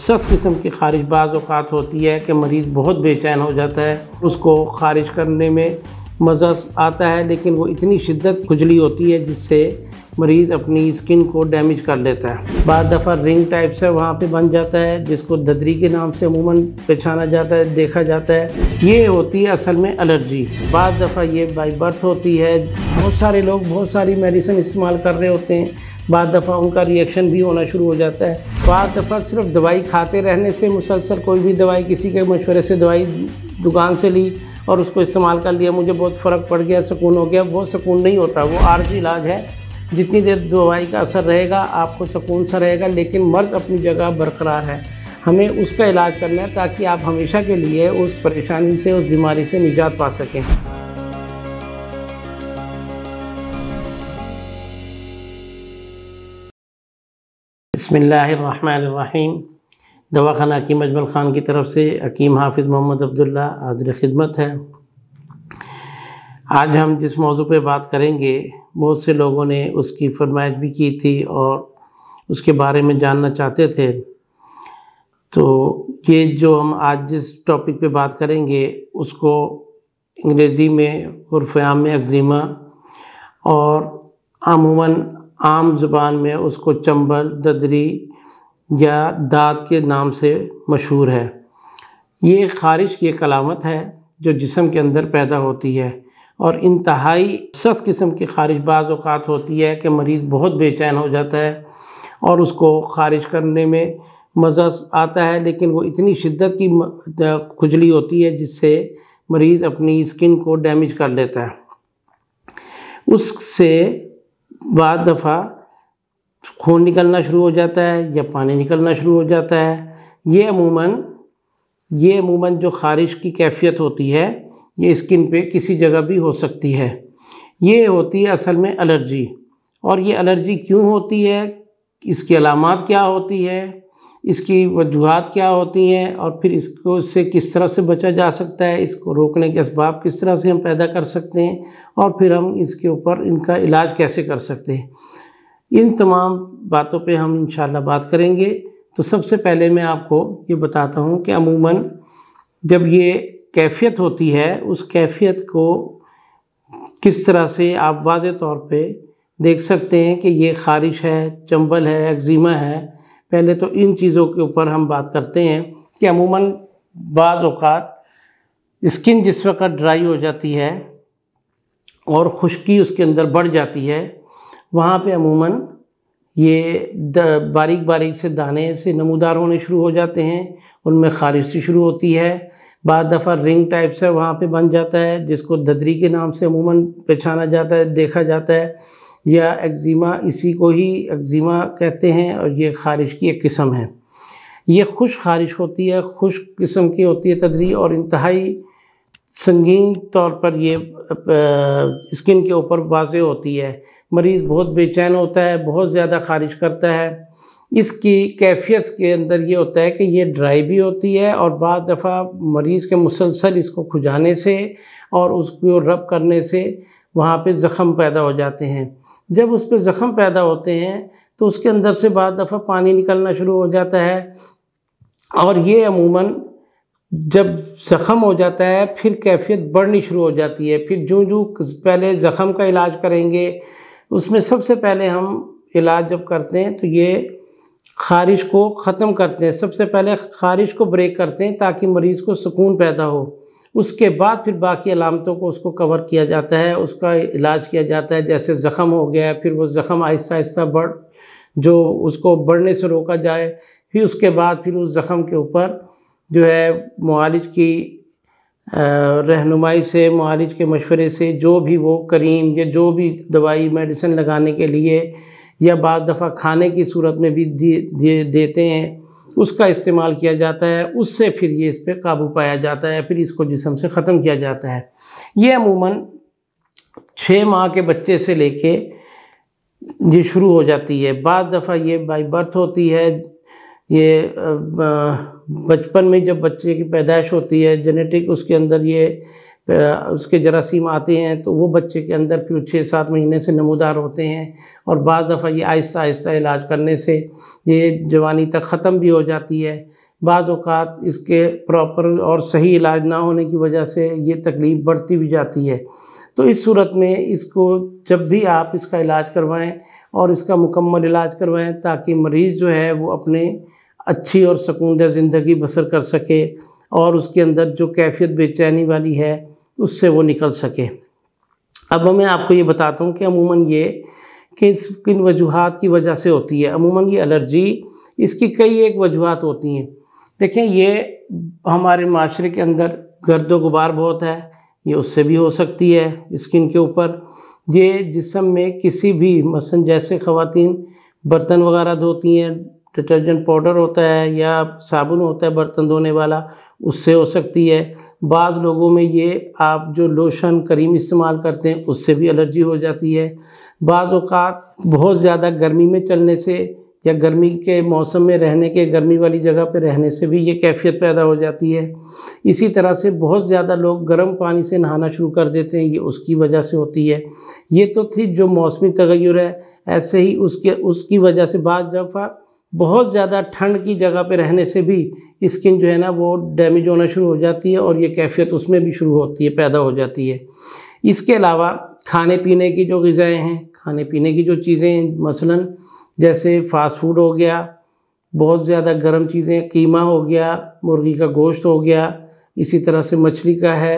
सख्त किस्म की खारिज बाज़ अवत होती है कि मरीज़ बहुत बेचैन हो जाता है उसको खारिज करने में मज़ा आता है लेकिन वो इतनी शिद्दत खुजली होती है जिससे मरीज़ अपनी स्किन को डैमेज कर लेता है बाद दफ़ा रिंग टाइप से वहाँ पे बन जाता है जिसको ददरी के नाम से अमूमन पहचाना जाता है देखा जाता है ये होती है असल में एलर्जी बाद दफ़ा ये बाई बर्थ होती है बहुत सारे लोग बहुत सारी मेडिसिन इस्तेमाल कर रहे होते हैं बाद दफ़ा उनका रिएक्शन भी होना शुरू हो जाता है बाद दफ़ा सिर्फ दवाई खाते रहने से मुसलसल कोई भी दवाई किसी के मशवरे से दवाई दुकान से ली और उसको इस्तेमाल कर लिया मुझे बहुत फ़र्क पड़ गया सुकून हो गया बहुत सुकून नहीं होता वो आर्जी इलाज है जितनी देर दवाई का असर रहेगा आपको सुकून सा रहेगा लेकिन मर्ज अपनी जगह बरकरार है हमें उसका इलाज करना है ताकि आप हमेशा के लिए उस परेशानी से उस बीमारी से निजात पा सकें बसमीम दवाखाना की अजमल ख़ान की तरफ से हकीम हाफिज़ मोहम्मद अब्दुल्ला हाजिर ख़िदमत है आज हम जिस मौजू पे बात करेंगे बहुत से लोगों ने उसकी फरमाइश भी की थी और उसके बारे में जानना चाहते थे तो ये जो हम आज जिस टॉपिक पे बात करेंगे उसको अंग्रेज़ी में उर्फ़याम में अगजीमा और अमूमन आम जुबान में उसको चंबल ददरी या दाद के नाम से मशहूर है ये खारिश की एक अलामत है जो जिसम के अंदर पैदा होती है और इंतहाई सख्त किस्म की खारिज बाज़ अवत होती है कि मरीज़ बहुत बेचैन हो जाता है और उसको खारिज करने में मज़ा आता है लेकिन वो इतनी शिद्दत की खुजली होती है जिससे मरीज़ अपनी स्किन को डैमेज कर लेता है उससे बाद दफ़ा खून निकलना शुरू हो जाता है या पानी निकलना शुरू हो जाता है ये अमूमन ये अमूमन जो ख़ारिश की कैफियत होती है ये स्किन पे किसी जगह भी हो सकती है ये होती है असल में एलर्जी और ये एलर्जी क्यों होती है इसकी अलामत क्या होती है इसकी वजूहत क्या होती हैं और फिर इसको इससे किस तरह से बचा जा सकता है इसको रोकने के इसबाब किस तरह से हम पैदा कर सकते हैं और फिर हम इसके ऊपर इनका इलाज कैसे कर सकते हैं इन तमाम बातों पे हम इन बात करेंगे तो सबसे पहले मैं आपको ये बताता हूँ कि अमूमन जब ये कैफियत होती है उस कैफियत को किस तरह से आप वाज तौर पे देख सकते हैं कि ये ख़ारिश है चंबल है एक्जिमा है पहले तो इन चीज़ों के ऊपर हम बात करते हैं कि अमूमन बाज़ अवत स्किन जिस वक्त ड्राई हो जाती है और खुश्की उसके अंदर बढ़ जाती है वहाँ पे अमूमन ये बारीक बारीक से दाने से नमूदार होने शुरू हो जाते हैं उनमें खारिशी शुरू होती है बाद दफ़ा रिंग टाइप से वहाँ पे बन जाता है जिसको ददरी के नाम से अमूमन पहचाना जाता है देखा जाता है या एक्जिमा इसी को ही एक्जिमा कहते हैं और ये खारिश की एक किस्म है ये खुश खारिश होती है खुश किस्म की होती है तदरी और इंतहाई संगीन तौर पर ये स्किन के ऊपर वाजे होती है मरीज़ बहुत बेचैन होता है बहुत ज़्यादा खारिज करता है इसकी कैफियत के अंदर ये होता है कि ये ड्राई भी होती है और बाद दफ़ा मरीज़ के मुसलसल इसको खुजाने से और उसको रब करने से वहाँ पे ज़ख़म पैदा हो जाते हैं जब उस पर ज़ख़म पैदा होते हैं तो उसके अंदर से बाद दफ़ा पानी निकलना शुरू हो जाता है और ये अमूमन जब ज़ख़म हो जाता है फिर कैफियत बढ़नी शुरू हो जाती है फिर जो जो पहले ज़ख़म का इलाज करेंगे उसमें सबसे पहले हम इलाज जब करते हैं तो ये खारिश को ख़त्म करते हैं सबसे पहले खारिश को ब्रेक करते हैं ताकि मरीज़ को सुकून पैदा हो उसके बाद फिर बाकी अलामतों को उसको कवर किया जाता है उसका इलाज किया जाता है जैसे ज़ख़म हो गया है फिर वो ज़ख़म आहिस्ता आहिस्ता बढ़ जो उसको बढ़ने से रोका जाए फिर उसके बाद फिर उस ज़ख़म के ऊपर जो है मालिज की रहनुमाई से मालिज के मशवरे से जो भी वो करीम या जो भी दवाई मेडिसिन लगाने के लिए या बाद दफ़ा खाने की सूरत में भी दिए दे, देते हैं उसका इस्तेमाल किया जाता है उससे फिर ये इस पर काबू पाया जाता है फिर इसको जिसम से ख़त्म किया जाता है ये अमूमन छः माह के बच्चे से लेके ये शुरू हो जाती है बाद दफ़ा ये बाई बर्थ होती है ये बचपन में जब बच्चे की पैदाइश होती है जेनेटिक उसके अंदर ये उसके जरासीम आते हैं तो वो बच्चे के अंदर फिर छः सात महीने से नमोदार होते हैं और बाद दफ़ा ये आहिस्ता आहिस्ता इलाज करने से ये जवानी तक ख़त्म भी हो जाती है बाज़ अवत इसके प्रॉपर और सही इलाज ना होने की वजह से ये तकलीफ़ बढ़ती भी जाती है तो इस सूरत में इसको जब भी आप इसका इलाज करवाएं और इसका मुकम्मल इलाज करवाएं ताकि मरीज़ जो है वो अपने अच्छी और सकूनदा ज़िंदगी बसर कर सके और उसके अंदर जो कैफियत बेचैनी वाली है उससे वो निकल सके अब मैं आपको ये बताता हूँ कि अमूमन ये किस किन वजूहत की वजह से होती है अमूमन ये एलर्जी इसकी कई एक वजूहत होती हैं देखें ये हमारे माशरे के अंदर गर्द गुबार बहुत है ये उससे भी हो सकती है स्किन के ऊपर ये जिसम में किसी भी मसन जैसे ख़वातीन बर्तन वगैरह धोती हैं डिटर्जेंट पाउडर होता है या साबुन होता है बर्तन धोने वाला उससे हो सकती है बाज़ लोगों में ये आप जो लोशन करीम इस्तेमाल करते हैं उससे भी एलर्जी हो जाती है बाज़ अवत बहुत ज़्यादा गर्मी में चलने से या गर्मी के मौसम में रहने के गर्मी वाली जगह पर रहने से भी ये कैफियत पैदा हो जाती है इसी तरह से बहुत ज़्यादा लोग गर्म पानी से नहाना शुरू कर देते हैं ये उसकी वजह से होती है ये तो थी जो मौसमी तगैर है ऐसे ही उसके उसकी वजह से बाद जब बहुत ज़्यादा ठंड की जगह पे रहने से भी स्किन जो है ना वो डैमेज होना शुरू हो जाती है और ये कैफियत उसमें भी शुरू होती है पैदा हो जाती है इसके अलावा खाने पीने की जो गज़ाएँ हैं खाने पीने की जो चीज़ें हैं मसलन जैसे फ़ास्ट फूड हो गया बहुत ज़्यादा गर्म चीज़ें कीमा हो गया मुर्गी का गोश्त हो गया इसी तरह से मछली का है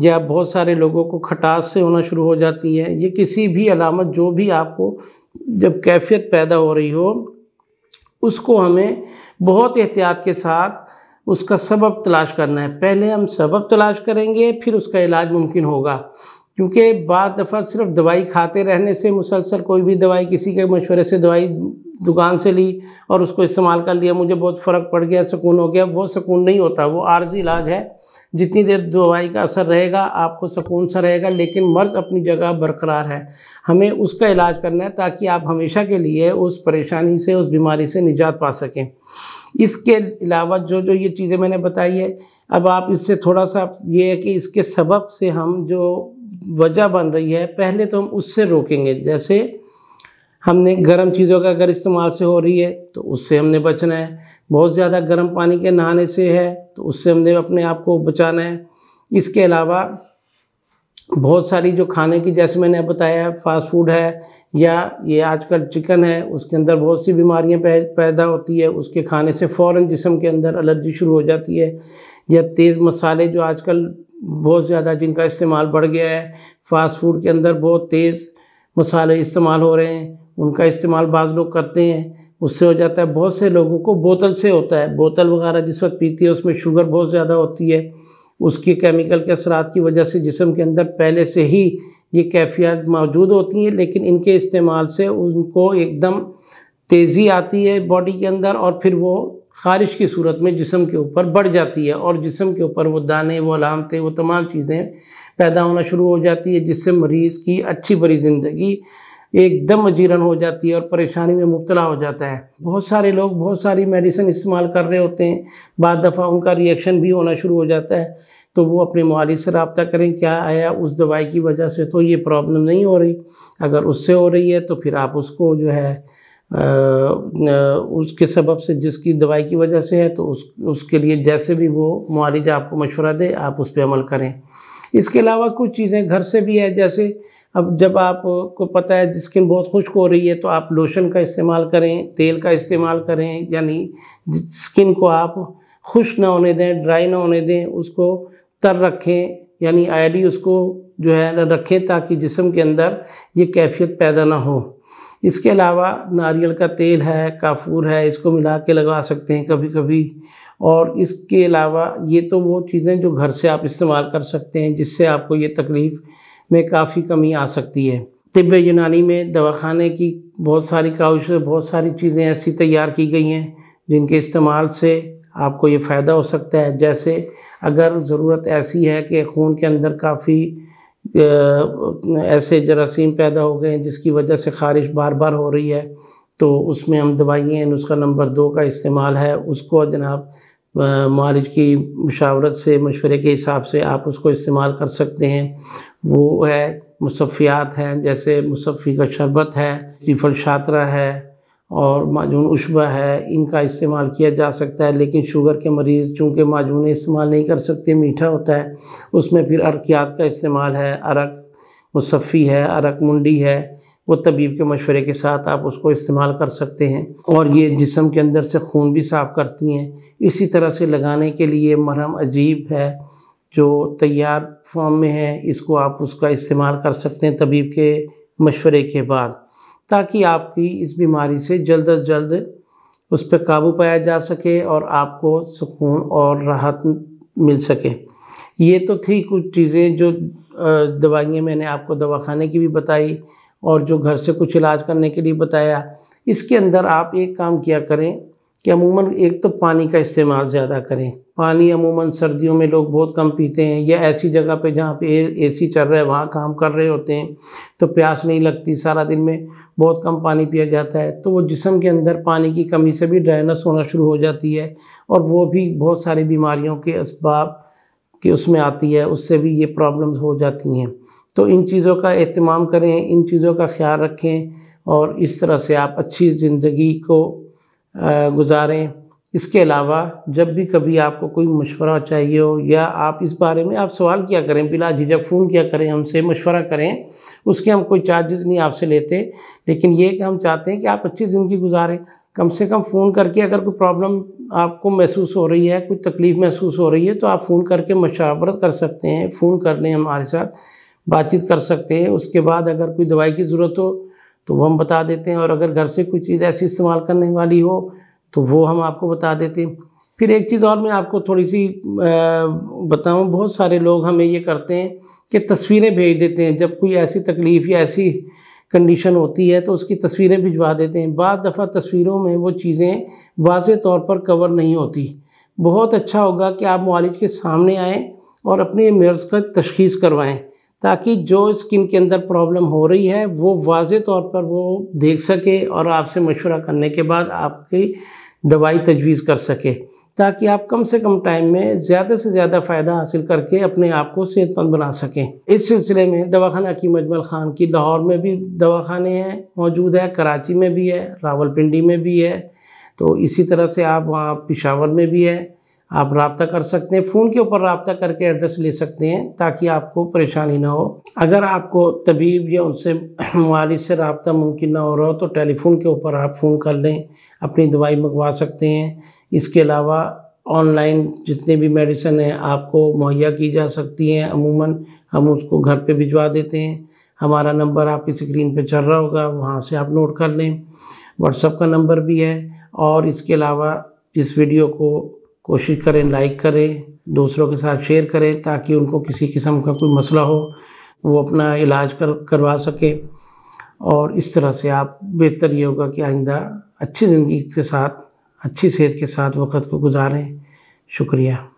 या बहुत सारे लोगों को खटास से होना शुरू हो जाती है ये किसी भी अलामत जो भी आपको जब कैफियत पैदा हो रही हो उसको हमें बहुत एहतियात के साथ उसका सबब तलाश करना है पहले हम सबब तलाश करेंगे फिर उसका इलाज मुमकिन होगा क्योंकि बाद दफ़ा सिर्फ दवाई खाते रहने से मुसलसल कोई भी दवाई किसी के मशवरे से दवाई दुकान से ली और उसको इस्तेमाल कर लिया मुझे बहुत फ़र्क पड़ गया सुकून हो गया वो सुकून नहीं होता वो आर्जी इलाज है जितनी देर दवाई का असर रहेगा आपको सुकून सा रहेगा लेकिन मर्ज अपनी जगह बरकरार है हमें उसका इलाज करना है ताकि आप हमेशा के लिए उस परेशानी से उस बीमारी से निजात पा सकें इसके अलावा जो जो ये चीज़ें मैंने बताई है अब आप इससे थोड़ा सा ये है कि इसके सबब से हम जो वजह बन रही है पहले तो हम उससे रोकेंगे जैसे हमने गर्म चीज़ों का अगर इस्तेमाल से हो रही है तो उससे हमने बचना है बहुत ज़्यादा गर्म पानी के नहाने से है तो उससे हमने अपने आप को बचाना है इसके अलावा बहुत सारी जो खाने की जैसे मैंने बताया फास्ट फूड है या ये आजकल चिकन है उसके अंदर बहुत सी बीमारियां पैदा होती है उसके खाने से फ़ौर जिसम के अंदर एलर्जी शुरू हो जाती है या तेज़ मसाले जो आजकल बहुत ज़्यादा जिनका इस्तेमाल बढ़ गया है फास्ट फूड के अंदर बहुत तेज़ मसाले इस्तेमाल हो रहे हैं उनका इस्तेमाल बाद लोग करते हैं उससे हो जाता है बहुत से लोगों को बोतल से होता है बोतल वगैरह जिस वक्त पीती है उसमें शुगर बहुत ज़्यादा होती है उसके केमिकल के असर की वजह से जिसम के अंदर पहले से ही ये कैफियत मौजूद होती हैं लेकिन इनके इस्तेमाल से उनको एकदम तेज़ी आती है बॉडी के अंदर और फिर वो ख़ारिश की सूरत में जिसम के ऊपर बढ़ जाती है और जिसम के ऊपर वो दाने वो अलामतें वो तमाम चीज़ें पैदा होना शुरू हो जाती है जिससे मरीज़ की अच्छी बड़ी ज़िंदगी एकदम अजीरन हो जाती है और परेशानी में मुबतला हो जाता है बहुत सारे लोग बहुत सारी मेडिसिन इस्तेमाल कर रहे होते हैं बाद दफ़ा उनका रिएक्शन भी होना शुरू हो जाता है तो वो अपने मालिक से रबता करें क्या आया उस दवाई की वजह से तो ये प्रॉब्लम नहीं हो रही अगर उससे हो रही है तो फिर आप उसको जो है आ, उसके सबब से जिसकी दवाई की वजह से है तो उस उसके लिए जैसे भी वो मालिक आपको मशवरा दे आप उस पर अमल करें इसके अलावा कुछ चीज़ें घर से भी है जैसे अब जब आपको पता है स्किन बहुत खुश्क हो रही है तो आप लोशन का इस्तेमाल करें तेल का इस्तेमाल करें यानी स्किन को आप खुश ना होने दें ड्राई ना होने दें उसको तर रखें यानी आयडी उसको जो है रखें ताकि जिसम के अंदर ये कैफियत पैदा ना हो इसके अलावा नारियल का तेल है काफूर है इसको मिला के लगा सकते हैं कभी कभी और इसके अलावा ये तो वो चीज़ें जो घर से आप इस्तेमाल कर सकते हैं जिससे आपको ये तकलीफ़ में काफ़ी कमी आ सकती है तिब यूनानी में दवाखाने की बहुत सारी काविश बहुत सारी चीज़ें ऐसी तैयार की गई हैं जिनके इस्तेमाल से आपको ये फ़ायदा हो सकता है जैसे अगर ज़रूरत ऐसी है कि खून के अंदर काफ़ी ऐसे जरासीम पैदा हो गए हैं जिसकी वजह से खारिश बार बार हो रही है तो उसमें हम दवाइयाँ नुस्खा नंबर दो का इस्तेमाल है उसको जनाब मालिज की मशावरत से मशवरे के हिसाब से आप उसको इस्तेमाल कर सकते हैं वो है मुसफ़ियात हैं जैसे मुसफ़ी का शरबत है रिफल शात्रा है और माजून उशबा है इनका इस्तेमाल किया जा सकता है लेकिन शुगर के मरीज़ चूँकि माजून इस्तेमाल नहीं कर सकते मीठा होता है उसमें फिर अरकियात का इस्तेमाल है अरक मुसफ़ी है अरक मुंडी है वो तबीब के मशवरे के साथ आप उसको इस्तेमाल कर सकते हैं और ये जिसम के अंदर से खून भी साफ़ करती हैं इसी तरह से लगाने के लिए मरहम अजीब है जो तैयार फॉर्म में है इसको आप उसका इस्तेमाल कर सकते हैं तबीब के मशवरे के बाद ताकि आपकी इस बीमारी से जल्द अज जल्द उस पर काबू पाया जा सके और आपको सुकून और राहत मिल सके ये तो थी कुछ चीज़ें जो दवाइयाँ मैंने आपको दवाखाने की भी बताई और जो घर से कुछ इलाज करने के लिए बताया इसके अंदर आप एक काम किया करें कि अमूमन एक तो पानी का इस्तेमाल ज़्यादा करें पानी अमूमन सर्दियों में लोग बहुत कम पीते हैं या ऐसी जगह पे जहाँ पे ए सी चल रहा है वहाँ काम कर रहे होते हैं तो प्यास नहीं लगती सारा दिन में बहुत कम पानी पिया जाता है तो वो जिसम के अंदर पानी की कमी से भी ड्राइनेस होना शुरू हो जाती है और वो भी बहुत सारी बीमारियों के इसबाब के उसमें आती है उससे भी ये प्रॉब्लम्स हो जाती हैं तो इन चीज़ों का अहतमाम करें इन चीज़ों का ख्याल रखें और इस तरह से आप अच्छी ज़िंदगी को गुजारें इसके अलावा जब भी कभी आपको कोई मशवरा चाहिए हो या आप इस बारे में आप सवाल किया करें बिला झिझक फ़ोन किया करें हमसे मशवरा करें उसके हम कोई चार्जेस नहीं आपसे लेते लेकिन ये कि हम चाहते हैं कि आप अच्छी ज़िंदगी गुजारें कम से कम फ़ोन करके अगर कोई प्रॉब्लम आपको महसूस हो रही है कोई तकलीफ़ महसूस हो रही है तो आप फ़ोन करके मशावरत कर सकते हैं फ़ोन कर लें हमारे साथ बातचीत कर सकते हैं उसके बाद अगर कोई दवाई की ज़रूरत हो तो वो हम बता देते हैं और अगर घर से कोई चीज़ ऐसी इस्तेमाल करने वाली हो तो वो हम आपको बता देते हैं फिर एक चीज़ और मैं आपको थोड़ी सी बताऊँ बहुत सारे लोग हमें ये करते हैं कि तस्वीरें भेज देते हैं जब कोई ऐसी तकलीफ़ या ऐसी कंडीशन होती है तो उसकी तस्वीरें भिजवा देते हैं बाद दफ़ा तस्वीरों में वो चीज़ें वाज तौर पर कवर नहीं होती बहुत अच्छा होगा कि आप मालिज के सामने आएँ और अपने मर्ज़ का तशखीस करवाएँ ताकि जो स्किन के अंदर प्रॉब्लम हो रही है वो वाज तौर पर वो देख सके और आपसे मशवरा करने के बाद आपकी दवाई तजवीज़ कर सके ताकि आप कम से कम टाइम में ज़्यादा से ज़्यादा फ़ायदा हासिल करके अपने आप को सेहतमंद बना सकें इस सिलसिले में दवाखाना की मजमल ख़ान की लाहौर में भी दवाखाने हैं मौजूद है कराची में भी है रावलपिंडी में भी है तो इसी तरह से आप वहाँ पिशावर में भी है आप रबता कर सकते हैं फ़ोन के ऊपर रबता करके एड्रेस ले सकते हैं ताकि आपको परेशानी ना हो अगर आपको तबीब या उनसे मालिक से रबता मुमकिन ना हो रहा हो तो टेलीफोन के ऊपर आप फ़ोन कर लें अपनी दवाई मंगवा सकते हैं इसके अलावा ऑनलाइन जितने भी मेडिसन हैं आपको मुहैया की जा सकती हैं अमूमन हम उसको घर पर भिजवा देते हैं हमारा नंबर आपकी स्क्रीन पर चल रहा होगा वहाँ से आप नोट कर लें व्हाट्सअप का नंबर भी है और इसके अलावा इस वीडियो को कोशिश करें लाइक करें दूसरों के साथ शेयर करें ताकि उनको किसी किस्म का कोई मसला हो वो अपना इलाज कर करवा सके और इस तरह से आप बेहतर ये होगा कि आइंदा अच्छी ज़िंदगी के साथ अच्छी सेहत के साथ वक़्त को गुजारें शुक्रिया